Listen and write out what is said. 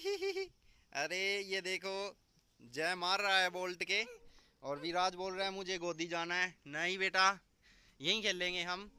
अरे ये देखो जय मार रहा है बोल्ट के और विराज बोल रहा है मुझे गोदी जाना है नहीं बेटा यहीं खेल लेंगे हम